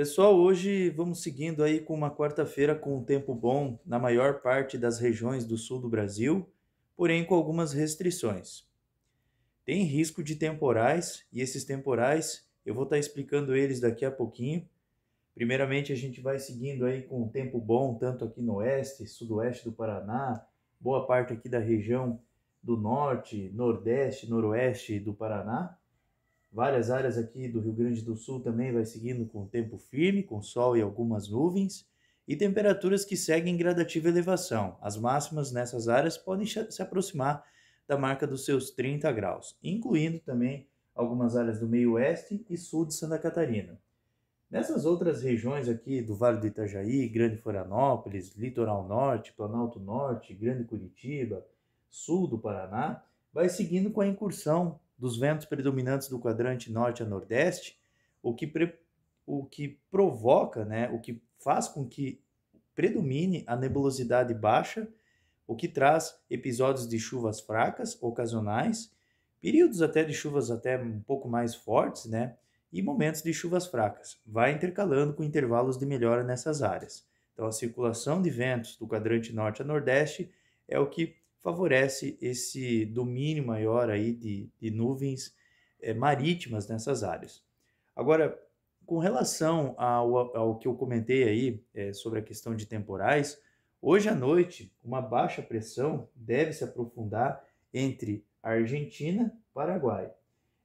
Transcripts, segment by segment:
Pessoal, hoje vamos seguindo aí com uma quarta-feira com um tempo bom na maior parte das regiões do sul do Brasil, porém com algumas restrições. Tem risco de temporais e esses temporais eu vou estar tá explicando eles daqui a pouquinho. Primeiramente, a gente vai seguindo aí com um tempo bom, tanto aqui no oeste, sudoeste do Paraná, boa parte aqui da região do norte, nordeste, noroeste do Paraná. Várias áreas aqui do Rio Grande do Sul também vai seguindo com tempo firme, com sol e algumas nuvens, e temperaturas que seguem gradativa elevação. As máximas nessas áreas podem se aproximar da marca dos seus 30 graus, incluindo também algumas áreas do meio oeste e sul de Santa Catarina. Nessas outras regiões aqui do Vale do Itajaí, Grande Florianópolis, Litoral Norte, Planalto Norte, Grande Curitiba, sul do Paraná, vai seguindo com a incursão dos ventos predominantes do quadrante norte a nordeste, o que, pre, o que provoca, né, o que faz com que predomine a nebulosidade baixa, o que traz episódios de chuvas fracas, ocasionais, períodos até de chuvas até um pouco mais fortes, né? E momentos de chuvas fracas. Vai intercalando com intervalos de melhora nessas áreas. Então, a circulação de ventos do quadrante norte a nordeste é o que favorece esse domínio maior aí de, de nuvens é, marítimas nessas áreas. Agora, com relação ao, ao que eu comentei aí é, sobre a questão de temporais, hoje à noite uma baixa pressão deve se aprofundar entre Argentina e Paraguai.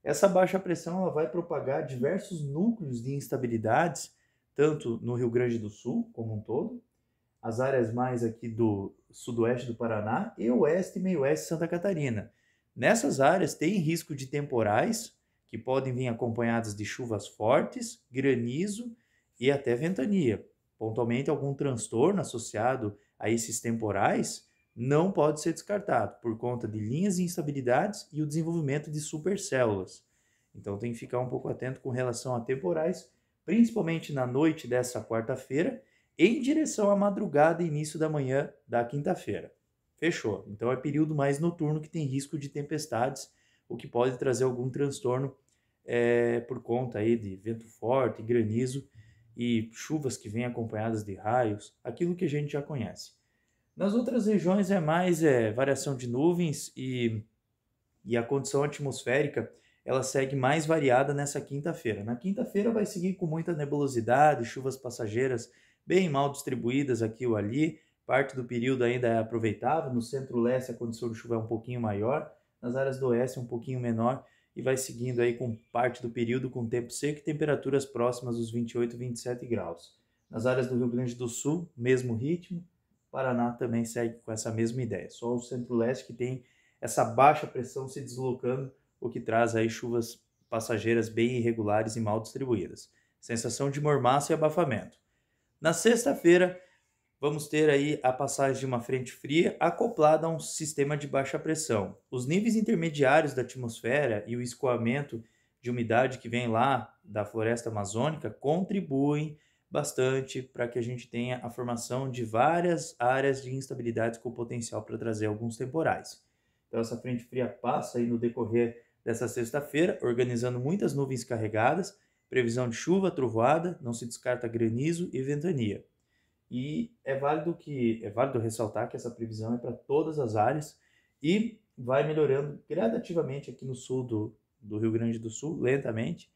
Essa baixa pressão ela vai propagar diversos núcleos de instabilidades, tanto no Rio Grande do Sul como um todo, as áreas mais aqui do sudoeste do Paraná e oeste e meio-oeste de Santa Catarina. Nessas áreas tem risco de temporais, que podem vir acompanhadas de chuvas fortes, granizo e até ventania. Pontualmente, algum transtorno associado a esses temporais não pode ser descartado por conta de linhas de instabilidades e o desenvolvimento de supercélulas. Então, tem que ficar um pouco atento com relação a temporais, principalmente na noite dessa quarta-feira em direção à madrugada e início da manhã da quinta-feira. Fechou. Então é período mais noturno que tem risco de tempestades, o que pode trazer algum transtorno é, por conta aí de vento forte, granizo e chuvas que vêm acompanhadas de raios, aquilo que a gente já conhece. Nas outras regiões é mais é, variação de nuvens e, e a condição atmosférica ela segue mais variada nessa quinta-feira. Na quinta-feira vai seguir com muita nebulosidade, chuvas passageiras bem mal distribuídas aqui ou ali. Parte do período ainda é aproveitável. No centro-leste a condição de chuva é um pouquinho maior, nas áreas do oeste um pouquinho menor e vai seguindo aí com parte do período com tempo seco e temperaturas próximas dos 28, 27 graus. Nas áreas do Rio Grande do Sul, mesmo ritmo. Paraná também segue com essa mesma ideia. Só o centro-leste que tem essa baixa pressão se deslocando, o que traz aí chuvas passageiras bem irregulares e mal distribuídas. Sensação de mormaço e abafamento. Na sexta-feira, vamos ter aí a passagem de uma frente fria acoplada a um sistema de baixa pressão. Os níveis intermediários da atmosfera e o escoamento de umidade que vem lá da floresta amazônica contribuem bastante para que a gente tenha a formação de várias áreas de instabilidade com potencial para trazer alguns temporais. Então essa frente fria passa aí no decorrer dessa sexta-feira, organizando muitas nuvens carregadas Previsão de chuva, trovoada, não se descarta granizo e ventania. E é válido que é válido ressaltar que essa previsão é para todas as áreas e vai melhorando gradativamente aqui no sul do, do Rio Grande do Sul, lentamente.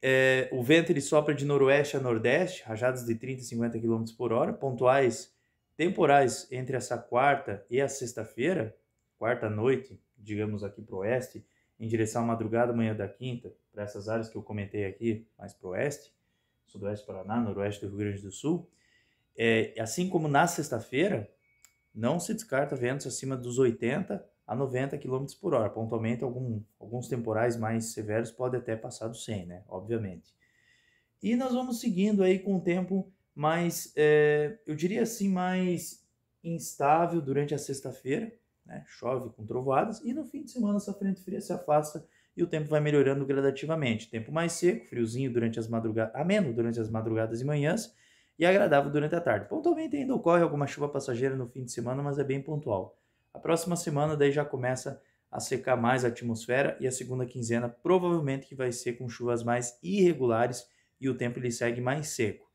É, o vento ele sopra de noroeste a nordeste, rajadas de 30 a 50 km por hora, pontuais temporais entre essa quarta e a sexta-feira, quarta noite, digamos aqui para o oeste, em direção à madrugada, manhã da quinta, para essas áreas que eu comentei aqui, mais para o oeste, sudoeste do Paraná, noroeste do Rio Grande do Sul. É, assim como na sexta-feira, não se descarta ventos acima dos 80 a 90 km por hora. Pontualmente, algum, alguns temporais mais severos podem até passar do 100, né? Obviamente. E nós vamos seguindo aí com o tempo mais, é, eu diria assim, mais instável durante a sexta-feira, né? Chove com trovoadas e no fim de semana essa frente fria se afasta e o tempo vai melhorando gradativamente. Tempo mais seco, friozinho durante as madrugadas, ameno durante as madrugadas e manhãs e agradável durante a tarde. Pontualmente ainda ocorre alguma chuva passageira no fim de semana, mas é bem pontual. A próxima semana daí já começa a secar mais a atmosfera e a segunda quinzena provavelmente que vai ser com chuvas mais irregulares e o tempo ele segue mais seco.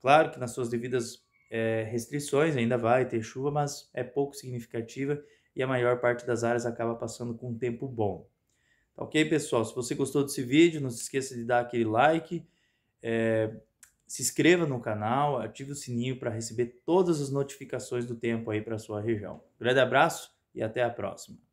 Claro que nas suas devidas é, restrições ainda vai ter chuva, mas é pouco significativa e a maior parte das áreas acaba passando com um tempo bom. Tá ok, pessoal? Se você gostou desse vídeo, não se esqueça de dar aquele like, é, se inscreva no canal, ative o sininho para receber todas as notificações do tempo aí para sua região. Grande abraço e até a próxima!